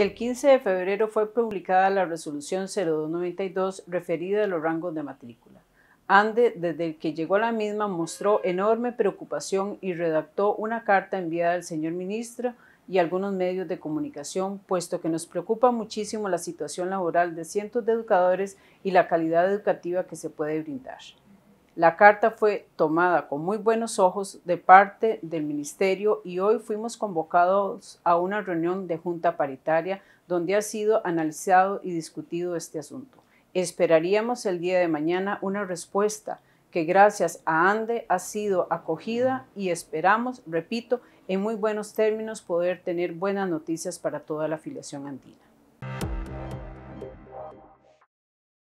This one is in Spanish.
El 15 de febrero fue publicada la resolución 0292 referida a los rangos de matrícula. Ande, desde que llegó a la misma, mostró enorme preocupación y redactó una carta enviada al señor ministro y algunos medios de comunicación, puesto que nos preocupa muchísimo la situación laboral de cientos de educadores y la calidad educativa que se puede brindar. La carta fue tomada con muy buenos ojos de parte del Ministerio y hoy fuimos convocados a una reunión de Junta Paritaria donde ha sido analizado y discutido este asunto. Esperaríamos el día de mañana una respuesta que gracias a ANDE ha sido acogida y esperamos, repito, en muy buenos términos poder tener buenas noticias para toda la afiliación andina.